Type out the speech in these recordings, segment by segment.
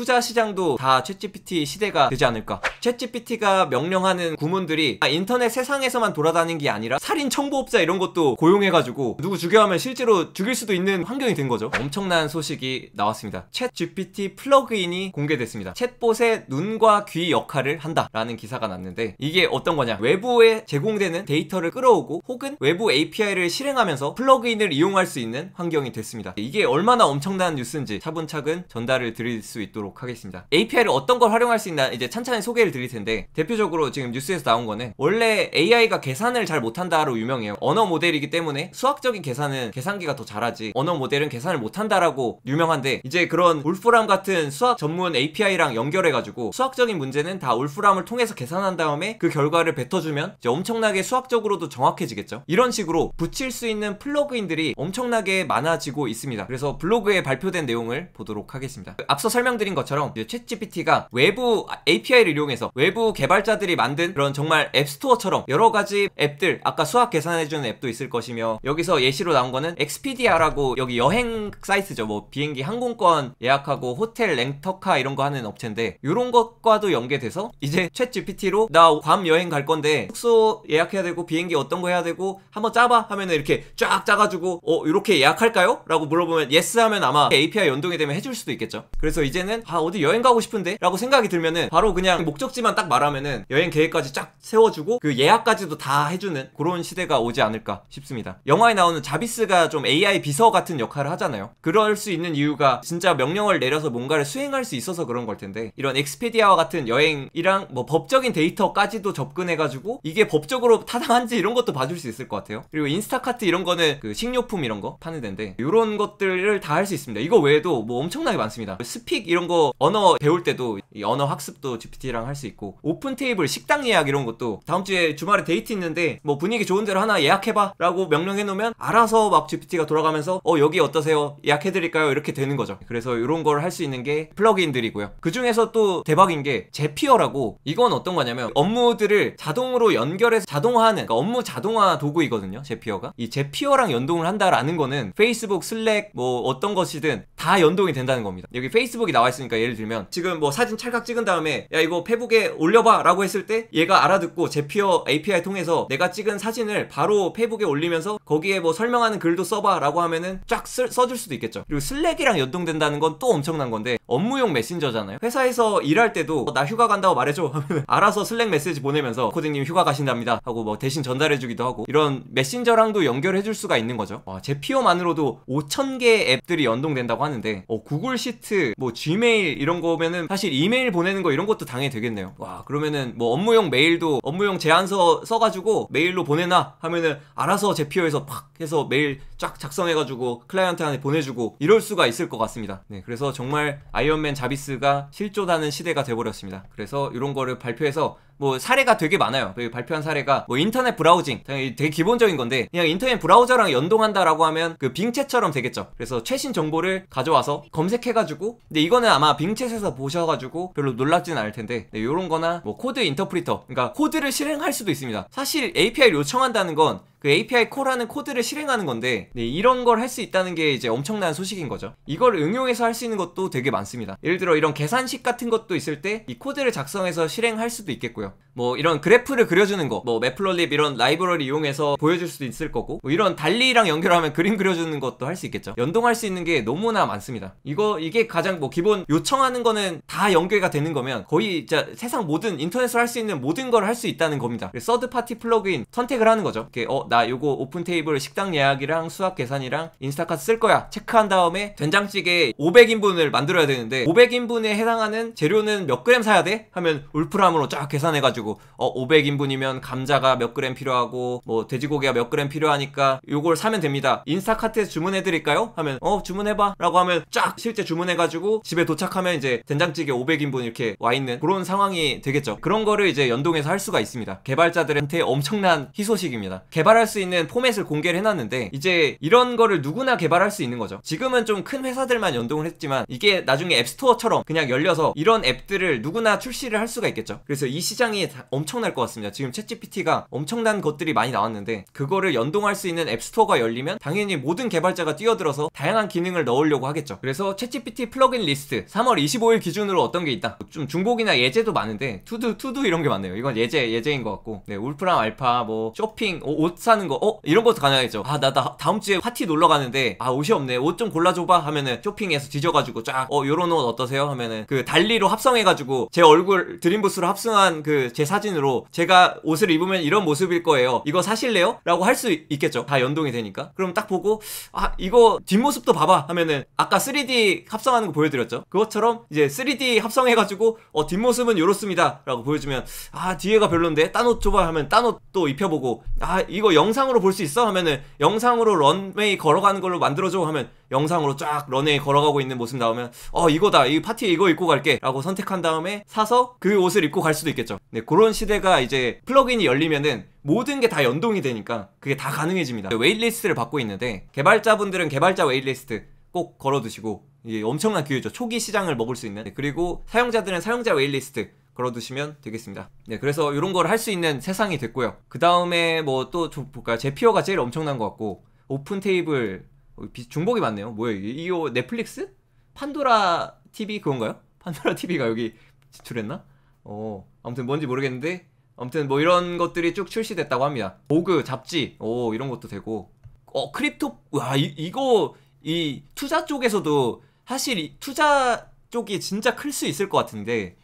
투자 시장도 다 챗GPT 시대가 되지 않을까 챗GPT가 명령하는 구문들이 아, 인터넷 세상에서만 돌아다닌 게 아니라 살인 청부업자 이런 것도 고용해가지고 누구 죽여하면 실제로 죽일 수도 있는 환경이 된 거죠 엄청난 소식이 나왔습니다 챗GPT 플러그인이 공개됐습니다 챗봇의 눈과 귀 역할을 한다 라는 기사가 났는데 이게 어떤 거냐 외부에 제공되는 데이터를 끌어오고 혹은 외부 API를 실행하면서 플러그인을 이용할 수 있는 환경이 됐습니다 이게 얼마나 엄청난 뉴스인지 차분차근 전달을 드릴 수 있도록 보도록 하겠습니다. API를 어떤 걸 활용할 수 있나 이제 찬찬히 소개를 드릴 텐데 대표적으로 지금 뉴스에서 나온 거는 원래 AI가 계산을 잘 못한다로 유명해요. 언어 모델이기 때문에 수학적인 계산은 계산기가 더 잘하지 언어 모델은 계산을 못한다라고 유명한데 이제 그런 울프람 같은 수학 전문 API랑 연결해가지고 수학적인 문제는 다 울프람을 통해서 계산한 다음에 그 결과를 뱉어주면 이제 엄청나게 수학적으로도 정확해지겠죠. 이런 식으로 붙일 수 있는 플러그인들이 엄청나게 많아지고 있습니다. 그래서 블로그에 발표된 내용을 보도록 하겠습니다. 앞서 설명드린 것 것처럼 챗GPT가 외부 API를 이용해서 외부 개발자들이 만든 그런 정말 앱스토어처럼 여러 가지 앱들 아까 수학 계산해주는 앱도 있을 것이며 여기서 예시로 나온 거는 엑스피디아라고 여기 여행 사이트죠 뭐 비행기 항공권 예약하고 호텔 렌터카 이런 거 하는 업체인데 이런 것과도 연계돼서 이제 챗GPT로 나 괌 여행 갈 건데 숙소 예약해야 되고 비행기 어떤 거 해야 되고 한번 짜봐 하면은 이렇게 쫙 짜가지고 어 이렇게 예약할까요? 라고 물어보면 예스 하면 아마 API 연동이 되면 해줄 수도 있겠죠 그래서 이제는 아 어디 여행 가고 싶은데 라고 생각이 들면은 바로 그냥 목적지만 딱 말하면은 여행 계획까지 쫙 세워주고 그 예약까지도 다 해주는 그런 시대가 오지 않을까 싶습니다 영화에 나오는 자비스가 좀 AI 비서 같은 역할을 하잖아요 그럴 수 있는 이유가 진짜 명령을 내려서 뭔가를 수행할 수 있어서 그런 걸 텐데 이런 엑스페디아와 같은 여행이랑 뭐 법적인 데이터까지도 접근해가지고 이게 법적으로 타당한지 이런 것도 봐줄 수 있을 것 같아요 그리고 인스타카트 이런 거는 그 식료품 이런 거 파는 데인데 이런 것들을 다 할 수 있습니다 이거 외에도 뭐 엄청나게 많습니다 스픽 이런 거거 언어 배울 때도 이 언어 학습도 GPT랑 할 수 있고 오픈 테이블 식당 예약 이런 것도 다음 주에 주말에 데이트 있는데 뭐 분위기 좋은 데로 하나 예약해봐 라고 명령해 놓으면 알아서 막 GPT가 돌아가면서 어 여기 어떠세요 예약해드릴까요 이렇게 되는 거죠 그래서 이런 걸 할 수 있는 게 플러그인들이고요 그 중에서 또 대박인 게 제피어라고 이건 어떤 거냐면 업무들을 자동으로 연결해서 자동화하는 그러니까 업무 자동화 도구이거든요 제피어가 이 제피어랑 연동을 한다라는 거는 페이스북 슬랙 뭐 어떤 것이든 다 연동이 된다는 겁니다. 여기 페이스북이 나와 있으니까 예를 들면 지금 뭐 사진 찰칵 찍은 다음에 야 이거 페북에 올려봐 라고 했을 때 얘가 알아듣고 제피어 API 통해서 내가 찍은 사진을 바로 페북에 올리면서 거기에 뭐 설명하는 글도 써봐 라고 하면은 쫙 쓸, 써줄 수도 있겠죠. 그리고 슬랙이랑 연동된다는 건 또 엄청난 건데 업무용 메신저잖아요. 회사에서 일할 때도 나 휴가 간다고 말해줘 하면 알아서 슬랙 메시지 보내면서 코딩님 휴가 가신답니다 하고 뭐 대신 전달해주기도 하고 이런 메신저랑도 연결해줄 수가 있는 거죠. 와, 제피어만으로도 5,000개의 앱들이 연동된다고 하는 하는데 어, 구글 시트, 뭐 지메일 이런 거면은 사실 이메일 보내는 거 이런 것도 당해 되겠네요. 와 그러면은 뭐 업무용 메일도 업무용 제안서 써가지고 메일로 보내나 하면은 알아서 제피오에서 팍 해서 메일 쫙 작성해가지고 클라이언트한테 보내주고 이럴 수가 있을 것 같습니다. 네 그래서 정말 아이언맨 자비스가 실존하는 시대가 돼버렸습니다. 그래서 이런 거를 발표해서 뭐 사례가 되게 많아요. 그 발표한 사례가 뭐 인터넷 브라우징 되게 기본적인 건데 그냥 인터넷 브라우저랑 연동한다라고 하면 그 빙체처럼 되겠죠. 그래서 최신 정보를 가 가져와서 검색해가지고 근데 이거는 아마 빙챗에서 보셔가지고 별로 놀랍진 않을 텐데 네, 요런 거나 뭐 코드 인터프리터 그러니까 코드를 실행할 수도 있습니다 사실 API 요청한다는 건그 API 코라는 코드를 실행하는 건데 네, 이런 걸 할 수 있다는 게 이제 엄청난 소식인 거죠. 이걸 응용해서 할 수 있는 것도 되게 많습니다. 예를 들어 이런 계산식 같은 것도 있을 때 이 코드를 작성해서 실행할 수도 있겠고요. 뭐 이런 그래프를 그려주는 거, 뭐 매플러립 이런 라이브러리 이용해서 보여줄 수도 있을 거고 뭐 이런 달리랑 연결하면 그림 그려주는 것도 할 수 있겠죠. 연동할 수 있는 게 너무나 많습니다. 이거 이게 가장 뭐 기본 요청하는 거는 다연결이 되는 거면 거의 진짜 세상 모든 인터넷으로 할 수 있는 모든 걸 할 수 있다는 겁니다. 그 서드 파티 플러그인 선택을 하는 거죠. 이렇게 어나 요거 오픈 테이블 식당 예약이랑 수학 계산이랑 인스타카드 쓸 거야 체크한 다음에 된장찌개 500인분을 만들어야 되는데 500인분에 해당하는 재료는 몇 그램 사야 돼? 하면 울프람으로 쫙 계산해가지고 어 500인분이면 감자가 몇 그램 필요하고 뭐 돼지고기가 몇 그램 필요하니까 요걸 사면 됩니다 인스타카트에 주문해드릴까요? 하면 어 주문해봐 라고 하면 쫙 실제 주문해가지고 집에 도착하면 이제 된장찌개 500인분 이렇게 와있는 그런 상황이 되겠죠 그런 거를 이제 연동해서 할 수가 있습니다 개발자들한테 엄청난 희소식입니다 개발할 개발할 수 있는 포맷을 공개를 해놨는데 이제 이런 거를 누구나 개발할 수 있는 거죠 지금은 좀 큰 회사들만 연동을 했지만 이게 나중에 앱스토어처럼 그냥 열려서 이런 앱들을 누구나 출시를 할 수가 있겠죠 그래서 이 시장이 엄청날 것 같습니다 지금 챗GPT가 엄청난 것들이 많이 나왔는데 그거를 연동할 수 있는 앱스토어가 열리면 당연히 모든 개발자가 뛰어들어서 다양한 기능을 넣으려고 하겠죠 그래서 챗GPT 플러그인 리스트 3월 25일 기준으로 어떤 게 있다 좀 중복이나 예제도 많은데 투두 투두 이런 게 많네요 이건 예제 예제인 것 같고 네 울프랑 알파 뭐 쇼핑 옷사 수하는 거 어? 이런 것도 가능하겠죠 아 나 나 다음 주에 파티 놀러 가는데 아 옷이 없네 옷 좀 골라줘봐 하면은 쇼핑에서 뒤져가지고 쫙 어 요런 옷 어떠세요? 하면은 그 달리로 합성해가지고 제 얼굴 드림부스로 합성한 그 제 사진으로 제가 옷을 입으면 이런 모습일 거예요 이거 사실래요? 라고 할 수 있겠죠 다 연동이 되니까 그럼 딱 보고 아 이거 뒷모습도 봐봐 하면은 아까 3D 합성하는 거 보여드렸죠 그것처럼 이제 3D 합성해가지고 어 뒷모습은 요렇습니다 라고 보여주면 아 뒤에가 별론데 딴 옷 줘봐 하면 딴옷또 입혀보고 아 이거 영상으로 볼 수 있어? 하면은 영상으로 런웨이 걸어가는 걸로 만들어줘 하면 영상으로 쫙 런웨이 걸어가고 있는 모습 나오면 어 이거다 이 파티에 이거 입고 갈게 라고 선택한 다음에 사서 그 옷을 입고 갈 수도 있겠죠 네 그런 시대가 이제 플러그인이 열리면은 모든 게 다 연동이 되니까 그게 다 가능해집니다 웨일리스트를 받고 있는데 개발자분들은 개발자 웨일리스트꼭 걸어두시고 이게 엄청난 기회죠 초기 시장을 먹을 수 있는 네, 그리고 사용자들은 사용자 웨일리스트 걸어두시면 되겠습니다. 네, 그래서 이런 걸 할 수 있는 세상이 됐고요. 그 다음에 뭐또 볼까요? 그러니까 제피어가 제일 엄청난 것 같고 오픈 테이블 어, 중복이 많네요. 뭐예요? 이거 넷플릭스? 판도라 TV 그건가요? 판도라 TV가 여기 지출했나? 어, 아무튼 뭔지 모르겠는데 아무튼 뭐 이런 것들이 쭉 출시됐다고 합니다. 보그 잡지, 오 어, 이런 것도 되고, 어 크립토, 와 이, 이거 이 투자 쪽에서도 사실 이, 투자 쪽이 진짜 클 수 있을 것 같은데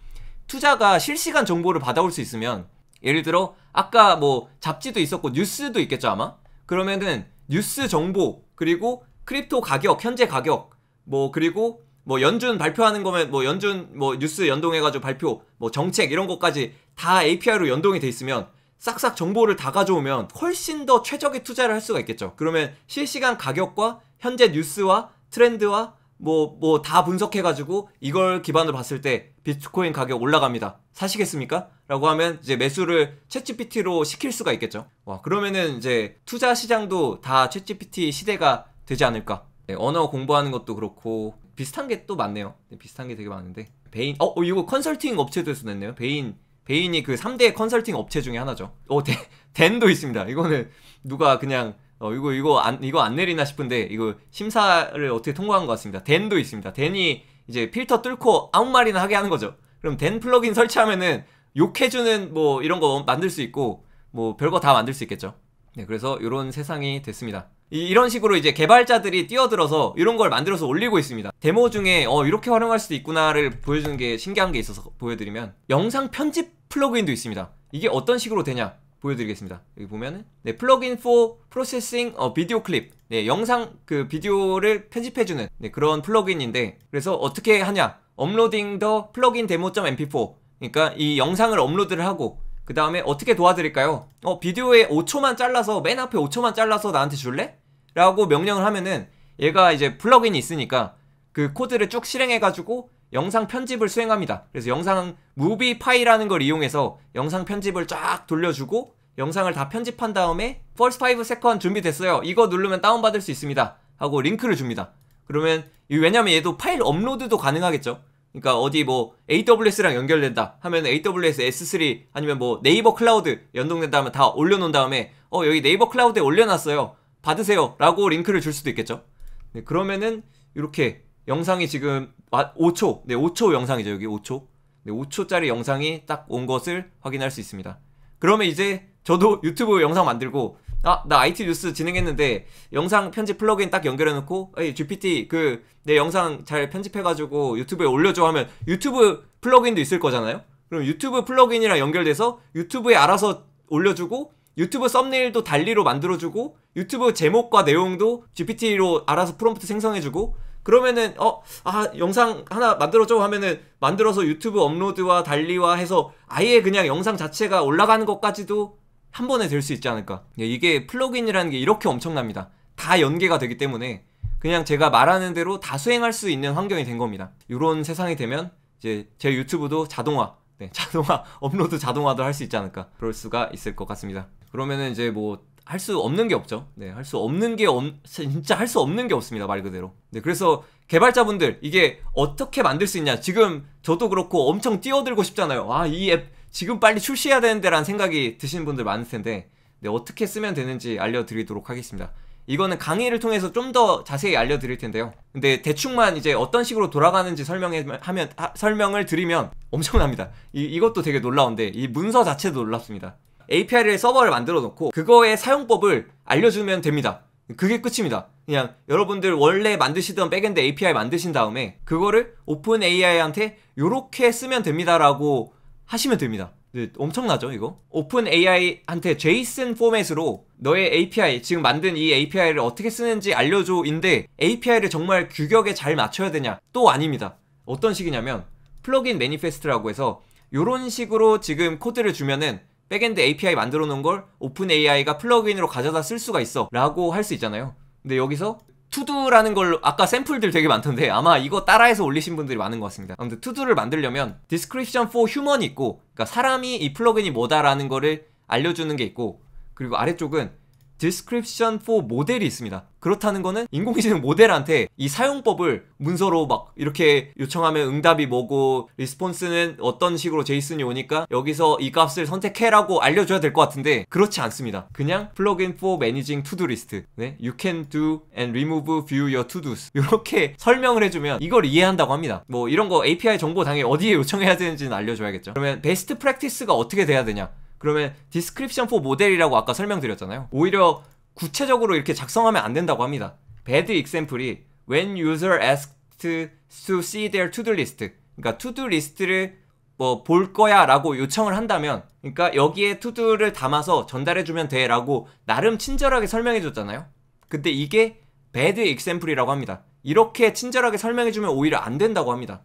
투자가 실시간 정보를 받아올 수 있으면 예를 들어 아까 뭐 잡지도 있었고 뉴스도 있겠죠 아마 그러면은 뉴스 정보 그리고 크립토 가격 현재 가격 뭐 그리고 뭐 연준 발표하는 거면 뭐 연준 뭐 뉴스 연동해가지고 발표 뭐 정책 이런 것까지 다 API로 연동이 돼 있으면 싹싹 정보를 다 가져오면 훨씬 더 최적의 투자를 할 수가 있겠죠. 그러면 실시간 가격과 현재 뉴스와 트렌드와 뭐, 뭐 다 분석해가지고 이걸 기반으로 봤을 때 비트코인 가격 올라갑니다. 사시겠습니까? 라고 하면 이제 매수를 챗GPT로 시킬 수가 있겠죠. 와, 그러면은 이제 투자 시장도 다 챗GPT 시대가 되지 않을까. 네, 언어 공부하는 것도 그렇고 비슷한 게 또 많네요. 네, 비슷한 게 되게 많은데. 베인, 어, 어 이거 컨설팅 업체도에서 냈네요. 베인, 베인이 그 3대 컨설팅 업체 중에 하나죠. 어, 덴, 덴도 있습니다. 이거는 누가 그냥 어, 이거, 이거 안, 이거 안 내리나 싶은데, 이거 심사를 어떻게 통과한 것 같습니다. 덴도 있습니다. 덴이 이제 필터 뚫고 아무 말이나 하게 하는 거죠. 그럼 덴 플러그인 설치하면은 욕해주는 뭐 이런 거 만들 수 있고, 뭐 별거 다 만들 수 있겠죠. 네, 그래서 이런 세상이 됐습니다. 이, 런 식으로 이제 개발자들이 뛰어들어서 이런 걸 만들어서 올리고 있습니다. 데모 중에 어, 이렇게 활용할 수도 있구나를 보여주는 게 신기한 게 있어서 보여드리면 영상 편집 플러그인도 있습니다. 이게 어떤 식으로 되냐? 보여드리겠습니다. 여기 보면은 네 플러그인 f 프로세싱 어, 비디오 클립 네 영상 그 비디오를 편집해주는 네, 그런 플러그인인데 그래서 어떻게 하냐 업로딩 더 플러그인 데모.mp4 점 그러니까 이 영상을 업로드를 하고 그 다음에 어떻게 도와드릴까요? 어 비디오에 5초만 잘라서 맨 앞에 5초만 잘라서 나한테 줄래? 라고 명령을 하면은 얘가 이제 플러그인이 있으니까 그 코드를 쭉 실행해가지고 영상 편집을 수행합니다. 그래서 영상 무비 파이라는 걸 이용해서 영상 편집을 쫙 돌려주고 영상을 다 편집한 다음에 first 5 second 준비됐어요. 이거 누르면 다운받을 수 있습니다. 하고 링크를 줍니다. 그러면 왜냐면 얘도 파일 업로드도 가능하겠죠. 그러니까 어디 뭐 AWS랑 연결된다 하면 AWS S3 아니면 뭐 네이버 클라우드 연동된다 하면 다 올려놓은 다음에 어 여기 네이버 클라우드에 올려놨어요 받으세요 라고 링크를 줄 수도 있겠죠 네, 그러면은 이렇게 영상이 지금 5초. 아, 네, 5초 영상이죠. 여기 5초. 네, 5초짜리 영상이 딱 온 것을 확인할 수 있습니다. 그러면 이제 저도 유튜브 영상 만들고 아, 나 IT 뉴스 진행했는데 영상 편집 플러그인 딱 연결해 놓고 에이, GPT 그 내 영상 잘 편집해 가지고 유튜브에 올려 줘 하면 유튜브 플러그인도 있을 거잖아요. 그럼 유튜브 플러그인이랑 연결돼서 유튜브에 알아서 올려주고 유튜브 썸네일도 달리로 만들어주고 유튜브 제목과 내용도 GPT로 알아서 프롬프트 생성해주고 그러면은 어 아 영상 하나 만들어줘 하면은 만들어서 유튜브 업로드와 달리와 해서 아예 그냥 영상 자체가 올라가는 것까지도 한 번에 될 수 있지 않을까 예, 이게 플러그인이라는 게 이렇게 엄청납니다 다 연계가 되기 때문에 그냥 제가 말하는 대로 다 수행할 수 있는 환경이 된 겁니다 이런 세상이 되면 이제 제 유튜브도 자동화 네, 자동화 업로드 자동화도 할 수 있지 않을까 그럴 수가 있을 것 같습니다 그러면은 이제 뭐 할수 없는 게 없죠. 네, 할 수 없는 게 없, 진짜 할 수 없는 게 없습니다. 말 그대로. 네, 그래서 개발자분들 이게 어떻게 만들 수 있냐. 지금 저도 그렇고 엄청 뛰어들고 싶잖아요. 아, 이 앱 지금 빨리 출시해야 되는데라는 생각이 드시는 분들 많을 텐데. 네, 어떻게 쓰면 되는지 알려드리도록 하겠습니다. 이거는 강의를 통해서 좀 더 자세히 알려드릴 텐데요. 근데 대충만 이제 어떤 식으로 돌아가는지 설명하면 설명을 드리면 엄청납니다. 이, 이것도 되게 놀라운데 이 문서 자체도 놀랍습니다. API를 서버를 만들어 놓고 그거의 사용법을 알려주면 됩니다. 그게 끝입니다. 그냥 여러분들 원래 만드시던 백엔드 API 만드신 다음에 그거를 오픈 AI한테 이렇게 쓰면 됩니다라고 하시면 됩니다. 네, 엄청나죠 이거? 오픈 AI한테 JSON 포맷으로 너의 API 지금 만든 이 API를 어떻게 쓰는지 알려줘인데 API를 정말 규격에 잘 맞춰야 되냐? 또 아닙니다. 어떤 식이냐면 플러그인 매니페스트라고 해서 이런 식으로 지금 코드를 주면은 백엔드 API 만들어 놓은 걸 오픈 AI가 플러그인으로 가져다 쓸 수가 있어 라고 할 수 있잖아요 근데 여기서 투두라는 걸 아까 샘플들 되게 많던데 아마 이거 따라해서 올리신 분들이 많은 것 같습니다 아무튼 투두를 만들려면 description for human이 있고 그러니까 사람이 이 플러그인이 뭐다라는 거를 알려주는 게 있고 그리고 아래쪽은 description for 모델이 있습니다. 그렇다는 거는 인공지능 모델한테 이 사용법을 문서로 막 이렇게 요청하면 응답이 뭐고 리스폰스는 어떤 식으로 제이슨이 오니까 여기서 이 값을 선택해라고 알려줘야 될 것 같은데 그렇지 않습니다. 그냥 플러그인 for managing to-do list 네, you can do and remove view your to-dos 이렇게 설명을 해주면 이걸 이해한다고 합니다. 뭐 이런 거 API 정보 당연히 어디에 요청해야 되는지는 알려줘야겠죠. 그러면 베스트 프랙티스가 어떻게 돼야 되냐 그러면 디스크립션 4 모델이라고 아까 설명드렸잖아요. 오히려 구체적으로 이렇게 작성하면 안 된다고 합니다. bad example이 when user asked to see their to-do list 그러니까 to-do l i s t 를뭐 볼 거야라고 요청을 한다면 그러니까 여기에 to-do를 담아서 전달해 주면 돼라고 나름 친절하게 설명해 줬잖아요. 근데 이게 bad example이라고 합니다. 이렇게 친절하게 설명해 주면 오히려 안 된다고 합니다.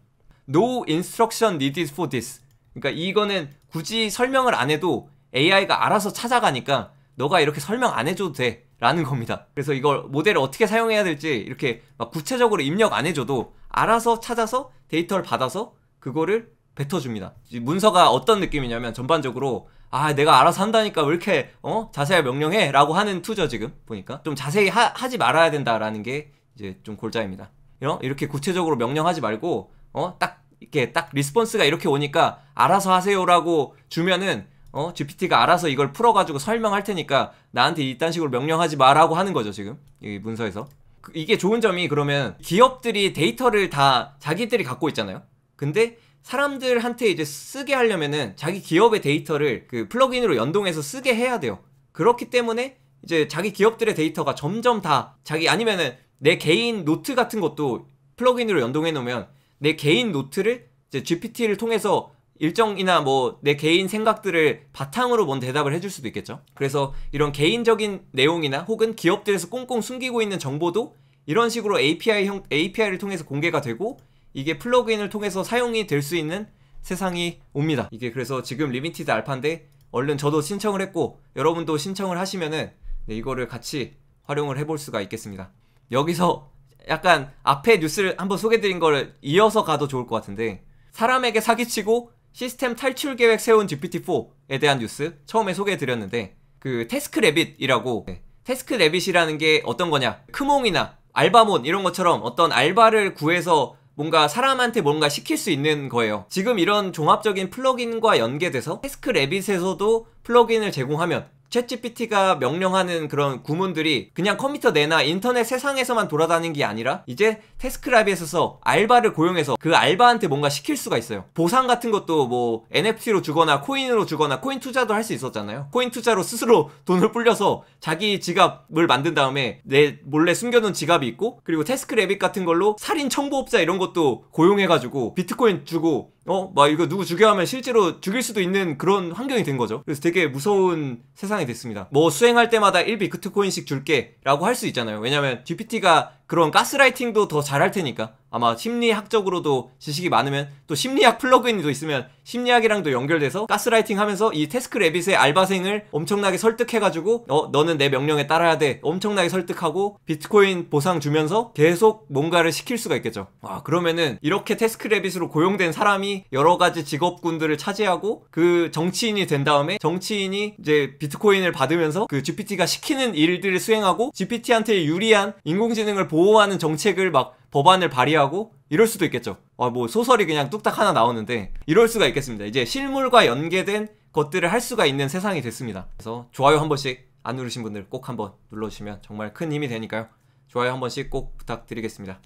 No instruction needed for this. 그러니까 이거는 굳이 설명을 안 해도 AI가 알아서 찾아가니까 너가 이렇게 설명 안 해줘도 돼 라는 겁니다 그래서 이걸 모델을 어떻게 사용해야 될지 이렇게 막 구체적으로 입력 안 해줘도 알아서 찾아서 데이터를 받아서 그거를 뱉어줍니다 문서가 어떤 느낌이냐면 전반적으로 아 내가 알아서 한다니까 왜 이렇게 어 자세히 명령해 라고 하는 투죠 지금 보니까 좀 자세히 하, 지 말아야 된다라는 게 이제 좀 골자입니다 어? 이렇게 구체적으로 명령하지 말고 어딱 이렇게 딱 리스폰스가 이렇게 오니까 알아서 하세요라고 주면은 어 GPT가 알아서 이걸 풀어가지고 설명할 테니까 나한테 이딴 식으로 명령하지 마라고 하는 거죠 지금 이 문서에서 그, 이게 좋은 점이 그러면 기업들이 데이터를 다 자기들이 갖고 있잖아요 근데 사람들한테 이제 쓰게 하려면은 자기 기업의 데이터를 그 플러그인으로 연동해서 쓰게 해야 돼요 그렇기 때문에 이제 자기 기업들의 데이터가 점점 다 자기 아니면은 내 개인 노트 같은 것도 플러그인으로 연동해 놓으면 내 개인 노트를 이제 GPT를 통해서 일정이나 뭐 내 개인 생각들을 바탕으로 뭔 대답을 해줄 수도 있겠죠. 그래서 이런 개인적인 내용이나 혹은 기업들에서 꽁꽁 숨기고 있는 정보도 이런 식으로 API 형, API를 통해서 공개가 되고 이게 플러그인을 통해서 사용이 될 수 있는 세상이 옵니다. 이게 그래서 지금 리미티드 알파인데 얼른 저도 신청을 했고 여러분도 신청을 하시면은 네, 이거를 같이 활용을 해볼 수가 있겠습니다. 여기서 약간 앞에 뉴스를 한번 소개드린 거를 이어서 가도 좋을 것 같은데 사람에게 사기치고 시스템 탈출 계획 세운 GPT-4에 대한 뉴스 처음에 소개해드렸는데 그 테스크레빗이라고 네. 테스크레빗이라는 게 어떤 거냐 크몽이나 알바몬 이런 것처럼 어떤 알바를 구해서 뭔가 사람한테 뭔가 시킬 수 있는 거예요 지금 이런 종합적인 플러긴과 연계돼서 테스크레빗에서도 플러긴을 제공하면 챗GPT가 명령하는 그런 구문들이 그냥 컴퓨터 내나 인터넷 세상에서만 돌아다닌게 아니라 이제 테스크라이브에서 알바를 고용해서 그 알바한테 뭔가 시킬 수가 있어요. 보상 같은 것도 뭐 NFT로 주거나 코인으로 주거나 코인 투자도 할 수 있었잖아요. 코인 투자로 스스로 돈을 불려서 자기 지갑을 만든 다음에 내 몰래 숨겨놓은 지갑이 있고 그리고 테스크래빗 같은 걸로 살인 청보업자 이런 것도 고용해가지고 비트코인 주고 어? 막 이거 누구 죽여 하면 실제로 죽일 수도 있는 그런 환경이 된 거죠. 그래서 되게 무서운 세상이 됐습니다. 뭐 수행할 때마다 1비 비트코인씩 줄게 라고 할 수 있잖아요. 왜냐면 GPT가 그런 가스라이팅도 더 잘할 테니까 아마 심리학적으로도 지식이 많으면 또 심리학 플러그인도 있으면 심리학이랑도 연결돼서 가스라이팅 하면서 이 테스크 래빗의 알바생을 엄청나게 설득해가지고 어 너는 내 명령에 따라야 돼 엄청나게 설득하고 비트코인 보상 주면서 계속 뭔가를 시킬 수가 있겠죠 아 그러면은 이렇게 테스크 래빗으로 고용된 사람이 여러 가지 직업군들을 차지하고 그 정치인이 된 다음에 정치인이 이제 비트코인을 받으면서 그 GPT가 시키는 일들을 수행하고 GPT한테 유리한 인공지능을 보호 보호하는 정책을 막 법안을 발의하고 이럴 수도 있겠죠. 아, 뭐 소설이 그냥 뚝딱 하나 나오는데 이럴 수가 있겠습니다. 이제 실물과 연계된 것들을 할 수가 있는 세상이 됐습니다. 그래서 좋아요 한 번씩 안 누르신 분들 꼭 한번 눌러주시면 정말 큰 힘이 되니까요. 좋아요 한 번씩 꼭 부탁드리겠습니다.